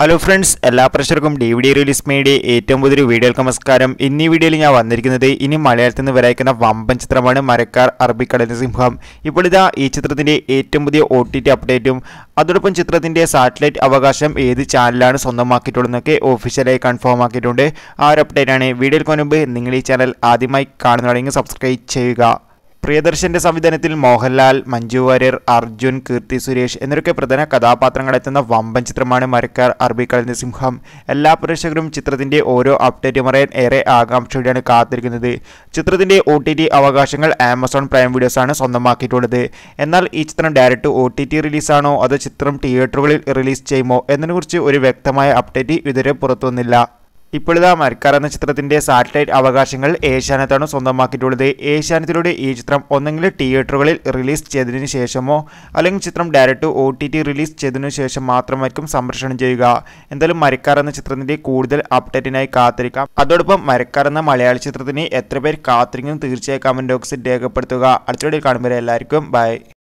hello friends എല്ലാ പ്രഷർക്കും D V D release media ഏറ്റവും പുതിയൊരു വീഡിയോകൾക്ക് നമസ്കാരം ഇന്നി ഈ വീഡിയോയിൽ ഞാൻ വന്നിരിക്കുന്നത് ഇനി മലയാളത്തിൽ നിന്ന് വരയ്ക്കുന്ന വമ്പൻ ചിത്രമാണ് മരക്കാർ അറബിക്കടൽ സിംഹം ഇപ്പോഴിതാ ഈ ചിത്രത്തിൻ്റെ ഏറ്റവും പുതിയ ഒ ടി ടി അപ്ഡേറ്റും അതോടൊപ്പം ചിത്രത്തിൻ്റെ സാറ്റലൈറ്റ് അവകാശം ഏത് ചാനലാണ് സ്വന്തമാക്കിയിട്ടുള്ളതെന്നൊക്കെ ഒഫീഷ്യലായി കൺഫേം ആക്കിയിട്ടുണ്ട് ആ ഒരു അപ്ഡേറ്റാണ് വീഡിയോയ്ക്ക് മുൻപ് നിങ്ങൾ ഈ ചാനൽ ആദ്യമായി കാണുന്നതാണെങ്കിൽ സബ്സ്ക്രൈബ് ചെയ്യുക പ്രിയദർശന്റെ സംവിധാനത്തിൽ മോഹൻലാൽ മഞ്ജു വാര്യർ അർജുൻ കീർത്തി സുരേഷ് എന്നിവരൊക്കെ പ്രധാന കഥാപാത്രങ്ങളെത്തുന്ന വമ്പൻ ചിത്രമാണ് മരക്കാർ അറബിക്കളിന്റെ സിംഹം എല്ലാ പ്രേക്ഷകരും ചിത്രത്തിന്റെ ഓരോ അപ്ഡേറ്റും അറിയാൻ ഏറെ ആകാംക്ഷയോടെയാണ് കാത്തിരിക്കുന്നത് ചിത്രത്തിന്റെ ഒ അവകാശങ്ങൾ ആമസോൺ പ്രൈം വീഡിയോസ് ആണ് സ്വന്തമാക്കിയിട്ടുള്ളത് എന്നാൽ ഈ ചിത്രം ഡയറക്റ്റ് ഒ ടി ടി റിലീസാണോ അതോ ചിത്രം തിയേറ്ററുകളിൽ റിലീസ് ചെയ്യുമോ എന്നതിനെക്കുറിച്ച് ഒരു വ്യക്തമായ അപ്ഡേറ്റ് ഇതുവരെ പുറത്തുവന്നില്ല ഇപ്പോഴിതാ മരക്കാർ എന്ന ചിത്രത്തിന്റെ സാറ്റലൈറ്റ് അവകാശങ്ങൾ ഏഷ്യാനത്താണ് സ്വന്തമാക്കിയിട്ടുള്ളത് ഏഷ്യാനത്തിലൂടെ ഈ ചിത്രം ഒന്നെങ്കിലും തിയേറ്ററുകളിൽ റിലീസ് ചെയ്തതിന് ശേഷമോ അല്ലെങ്കിൽ ചിത്രം direct O T T release ചെയ്തതിനു ശേഷം മാത്രമായിരിക്കും സംപ്രേഷണം ചെയ്യുക എന്തായാലും മരക്കാർ എന്ന ചിത്രത്തിന്റെ കൂടുതൽ അപ്ഡേറ്റിനായി കാത്തിരിക്കാം അതോടൊപ്പം മരക്കാർ എന്ന മലയാള ചിത്രത്തിന് എത്ര പേർ കാത്തിരിക്കും തീർച്ചയായും കമന്റ് ബോക്സിൽ രേഖപ്പെടുത്തുക അടുത്തിടെ കാണുമ്പോൾ എല്ലാവർക്കും ബൈ